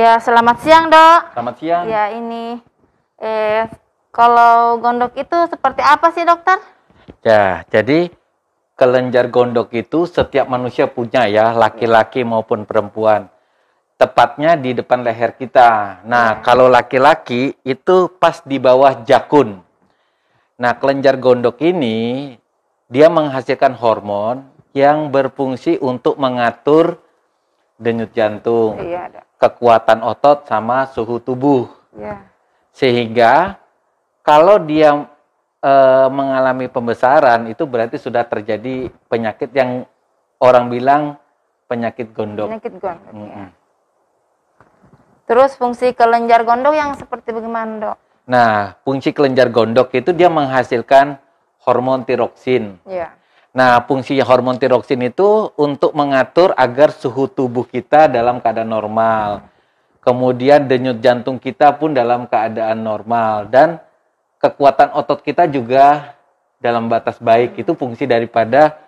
Ya, selamat siang, Dok. Selamat siang. Ya, ini eh kalau gondok itu seperti apa sih, Dokter? Ya, jadi kelenjar gondok itu setiap manusia punya ya, laki-laki maupun perempuan. Tepatnya di depan leher kita. Nah, ya. kalau laki-laki itu pas di bawah jakun. Nah, kelenjar gondok ini dia menghasilkan hormon yang berfungsi untuk mengatur denyut jantung, iya, ada. kekuatan otot sama suhu tubuh. Iya. Sehingga kalau dia e, mengalami pembesaran itu berarti sudah terjadi penyakit yang orang bilang penyakit gondok. Penyakit gondok. Mm -hmm. ya. Terus fungsi kelenjar gondok yang seperti bagaimana, Dok? Nah, fungsi kelenjar gondok itu dia menghasilkan hormon tiroksin. Iya. Nah, fungsi hormon tiroksin itu untuk mengatur agar suhu tubuh kita dalam keadaan normal. Kemudian denyut jantung kita pun dalam keadaan normal dan kekuatan otot kita juga dalam batas baik. Itu fungsi daripada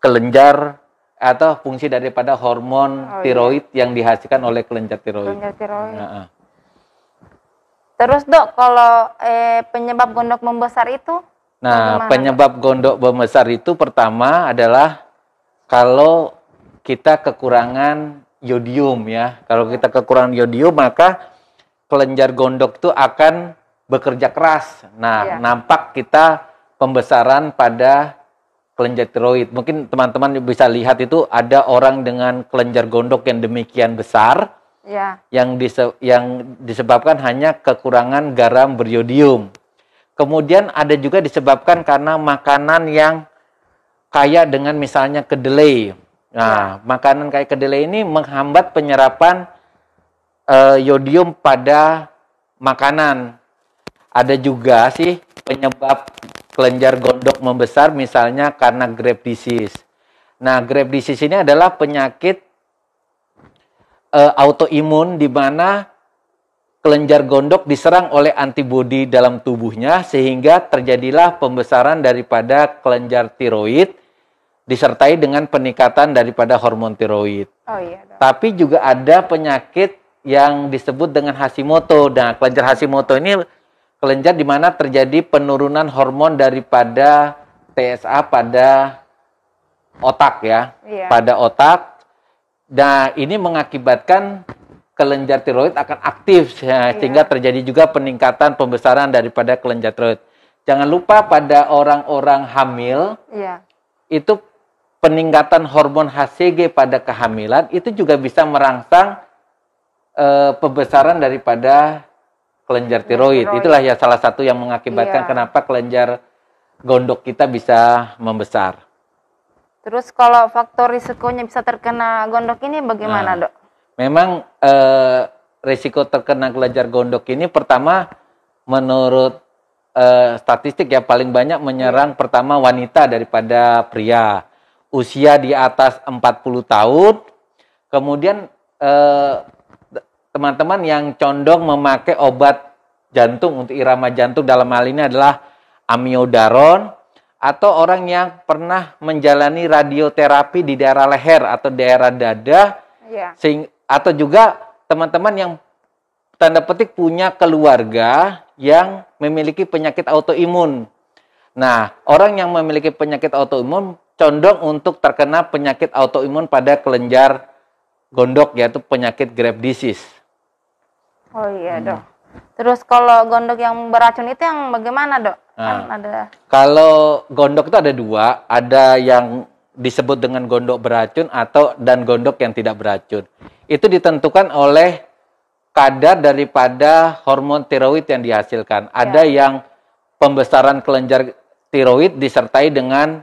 kelenjar atau fungsi daripada hormon oh, iya. tiroid yang dihasilkan oleh kelenjar tiroid. Kelenjar tiroid. Nah, ah. Terus dok, kalau eh, penyebab gondok membesar itu Nah, Bagaimana? penyebab gondok membesar itu pertama adalah kalau kita kekurangan yodium ya. Kalau kita kekurangan yodium maka kelenjar gondok itu akan bekerja keras. Nah, ya. nampak kita pembesaran pada kelenjar tiroid. Mungkin teman-teman bisa lihat itu ada orang dengan kelenjar gondok yang demikian besar. Ya. Yang dise yang disebabkan hanya kekurangan garam beriodium. Kemudian ada juga disebabkan karena makanan yang kaya dengan misalnya kedelai. Nah, ya. makanan kayak kedelai ini menghambat penyerapan e, yodium pada makanan. Ada juga sih penyebab kelenjar gondok membesar misalnya karena grape disease. Nah, grape disease ini adalah penyakit e, autoimun di mana kelenjar gondok diserang oleh antibodi dalam tubuhnya sehingga terjadilah pembesaran daripada kelenjar tiroid disertai dengan peningkatan daripada hormon tiroid. Oh iya. Tapi juga ada penyakit yang disebut dengan Hashimoto. Nah, kelenjar Hashimoto ini kelenjar di mana terjadi penurunan hormon daripada TSA pada otak ya, iya. pada otak. Nah, ini mengakibatkan kelenjar tiroid akan aktif ya, yeah. sehingga terjadi juga peningkatan pembesaran daripada kelenjar tiroid. Jangan lupa pada orang-orang hamil yeah. itu peningkatan hormon HCG pada kehamilan itu juga bisa merangsang uh, pembesaran daripada kelenjar tiroid. Itulah ya salah satu yang mengakibatkan yeah. kenapa kelenjar gondok kita bisa membesar. Terus kalau faktor risikonya bisa terkena gondok ini bagaimana, nah, Dok? memang eh, risiko terkena kelenjar gondok ini pertama menurut eh, statistik ya paling banyak menyerang hmm. pertama wanita daripada pria usia di atas 40 tahun kemudian teman eh, teman-teman yang condong memakai obat jantung untuk irama jantung dalam hal ini adalah amiodaron atau orang yang pernah menjalani radioterapi di daerah leher atau daerah dada yeah. sehingga atau juga teman-teman yang tanda petik punya keluarga yang memiliki penyakit autoimun. Nah, orang yang memiliki penyakit autoimun condong untuk terkena penyakit autoimun pada kelenjar gondok yaitu penyakit Graves disease. Oh iya, hmm. Dok. Terus kalau gondok yang beracun itu yang bagaimana, Dok? Nah, kan ada Kalau gondok itu ada dua, ada yang disebut dengan gondok beracun atau dan gondok yang tidak beracun itu ditentukan oleh kadar daripada hormon tiroid yang dihasilkan. Ya. Ada yang pembesaran kelenjar tiroid disertai dengan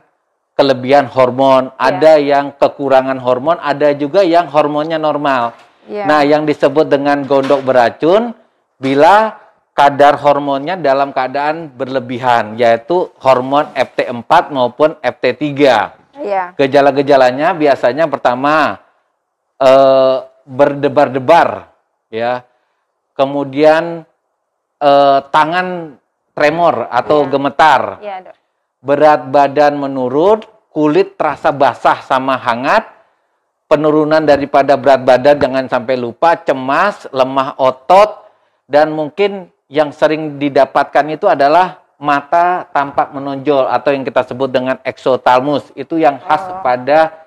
kelebihan hormon, ya. ada yang kekurangan hormon, ada juga yang hormonnya normal. Ya. Nah, yang disebut dengan gondok beracun bila kadar hormonnya dalam keadaan berlebihan, yaitu hormon FT4 maupun FT3. Ya. Gejala-gejalanya biasanya pertama eh, berdebar-debar ya. Kemudian eh, tangan tremor atau ya. gemetar. Ya, Berat badan menurun, kulit terasa basah sama hangat. Penurunan daripada berat badan jangan sampai lupa, cemas, lemah otot dan mungkin yang sering didapatkan itu adalah mata tampak menonjol atau yang kita sebut dengan eksotalmus itu yang khas oh. pada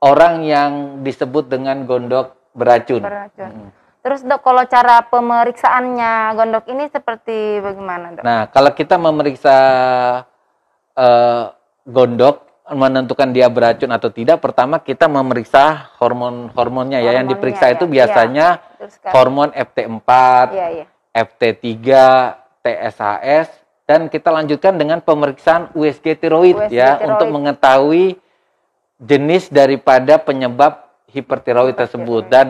orang yang disebut dengan gondok beracun. Beracun. Hmm. Terus dok, kalau cara pemeriksaannya gondok ini seperti bagaimana dok? Nah, kalau kita memeriksa uh, gondok menentukan dia beracun atau tidak, pertama kita memeriksa hormon-hormonnya ya. yang diperiksa ya. itu iya, biasanya ya, hormon FT4, ya, ya. FT3, TSHS, dan kita lanjutkan dengan pemeriksaan USG tiroid USG ya tiroid. untuk mengetahui jenis daripada penyebab hipertiroid tersebut ya. dan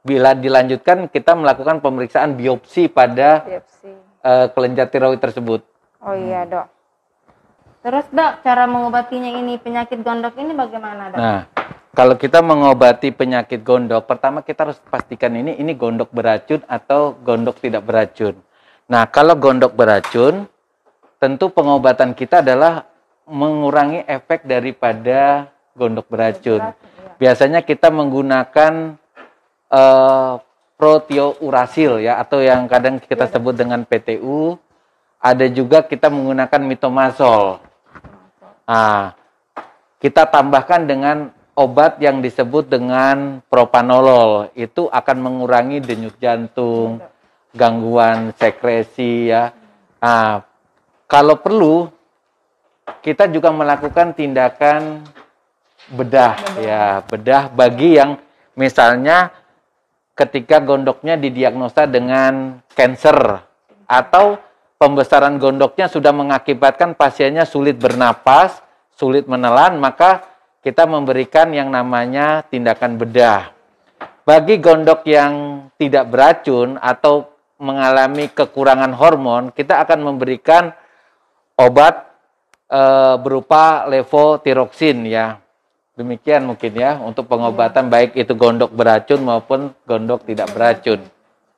bila dilanjutkan kita melakukan pemeriksaan biopsi pada biopsi. Uh, kelenjar tiroid tersebut. Oh iya dok. Terus dok cara mengobatinya ini penyakit gondok ini bagaimana dok? Nah kalau kita mengobati penyakit gondok pertama kita harus pastikan ini ini gondok beracun atau gondok tidak beracun. Nah kalau gondok beracun tentu pengobatan kita adalah mengurangi efek daripada gondok beracun. Iya. Biasanya kita menggunakan uh, proteourasil ya atau yang kadang kita iya. sebut dengan PTU. Ada juga kita menggunakan mitomazol. Nah, kita tambahkan dengan obat yang disebut dengan propanolol. Itu akan mengurangi denyut jantung, gangguan sekresi ya. Nah, kalau perlu kita juga melakukan tindakan bedah, Benar. ya bedah bagi yang misalnya ketika gondoknya didiagnosa dengan cancer atau pembesaran gondoknya sudah mengakibatkan pasiennya sulit bernapas, sulit menelan, maka kita memberikan yang namanya tindakan bedah. Bagi gondok yang tidak beracun atau mengalami kekurangan hormon, kita akan memberikan obat e, berupa levotiroksin ya. Demikian mungkin ya untuk pengobatan ya. baik itu gondok beracun maupun gondok tidak beracun.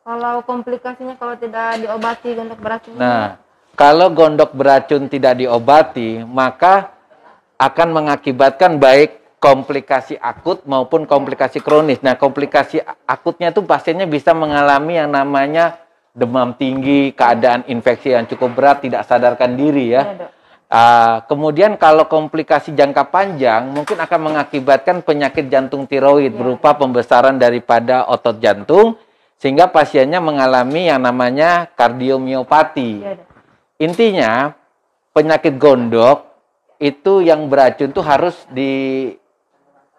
Kalau komplikasinya kalau tidak diobati gondok beracun. Nah, kalau gondok beracun tidak diobati, maka akan mengakibatkan baik komplikasi akut maupun komplikasi kronis. Nah, komplikasi akutnya itu pasiennya bisa mengalami yang namanya demam tinggi, keadaan infeksi yang cukup berat, tidak sadarkan diri ya. ya Uh, kemudian kalau komplikasi jangka panjang mungkin akan mengakibatkan penyakit jantung tiroid ya. berupa pembesaran daripada otot jantung sehingga pasiennya mengalami yang namanya kardiomiopati. Ya. Intinya penyakit gondok itu yang beracun itu harus di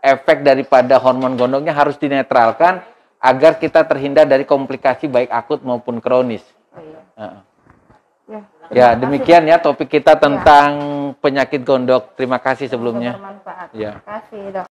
efek daripada hormon gondoknya harus dinetralkan agar kita terhindar dari komplikasi baik akut maupun kronis. Oh, uh. Ya, ya demikian ya topik kita ya. tentang ya. penyakit gondok. Terima kasih sebelumnya. Ya. Terima kasih dok.